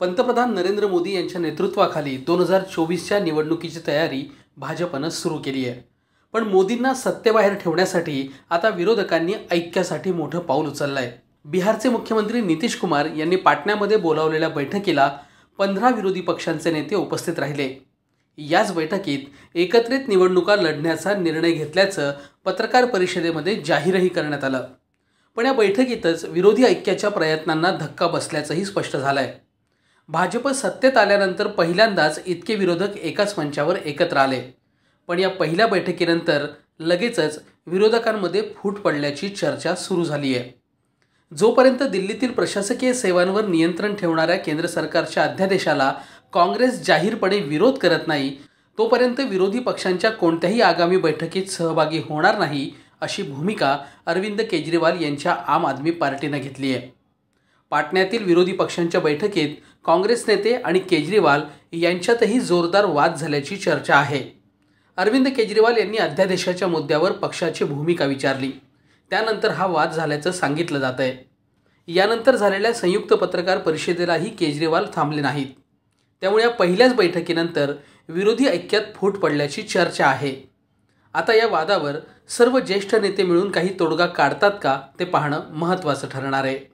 पंतप्रधान नरेंद्र मोदी यांच्या नेतृत्वाखाली दोन हजार चोवीसच्या निवडणुकीची तयारी भाजपनं सुरू केली आहे पण मोदींना सत्तेबाहेर ठेवण्यासाठी आता विरोधकांनी ऐक्यासाठी मोठं पाऊल उचललं आहे बिहारचे मुख्यमंत्री नितीश कुमार यांनी पाटण्यामध्ये बोलावलेल्या बैठकीला पंधरा विरोधी पक्षांचे नेते उपस्थित राहिले याच बैठकीत एकत्रित निवडणुका लढण्याचा निर्णय घेतल्याचं पत्रकार परिषदेमध्ये जाहीरही करण्यात आलं पण या बैठकीतच विरोधी ऐक्याच्या प्रयत्नांना धक्का बसल्याचंही स्पष्ट झालं आहे भाजप सत्तेत आल्यानंतर पहिल्यांदाच इतके विरोधक एकाच मंचावर एकत्र आले पण या पहिल्या बैठकीनंतर लगेचच विरोधकांमध्ये फूट पडल्याची चर्चा सुरू झाली आहे जोपर्यंत दिल्लीतील प्रशासकीय सेवांवर नियंत्रण ठेवणाऱ्या केंद्र सरकारच्या अध्यादेशाला काँग्रेस जाहीरपणे विरोध करत नाही तोपर्यंत विरोधी पक्षांच्या कोणत्याही आगामी बैठकीत सहभागी होणार नाही अशी भूमिका अरविंद केजरीवाल यांच्या आम आदमी पार्टीनं घेतली आहे पाटण्यातील विरोधी पक्षांच्या बैठकीत काँग्रेस नेते आणि केजरीवाल यांच्यातही जोरदार वाद झाल्याची चर्चा आहे अरविंद केजरीवाल यांनी अध्यादेशाच्या मुद्द्यावर पक्षाची भूमिका विचारली त्यानंतर हा वाद झाल्याचं सांगितलं जात आहे यानंतर झालेल्या संयुक्त पत्रकार परिषदेलाही केजरीवाल थांबले नाहीत त्यामुळे या पहिल्याच बैठकीनंतर विरोधी ऐक्यात फूट पडल्याची चर्चा आहे आता या वादावर सर्व ज्येष्ठ नेते मिळून काही तोडगा काढतात का ते पाहणं महत्त्वाचं ठरणार आहे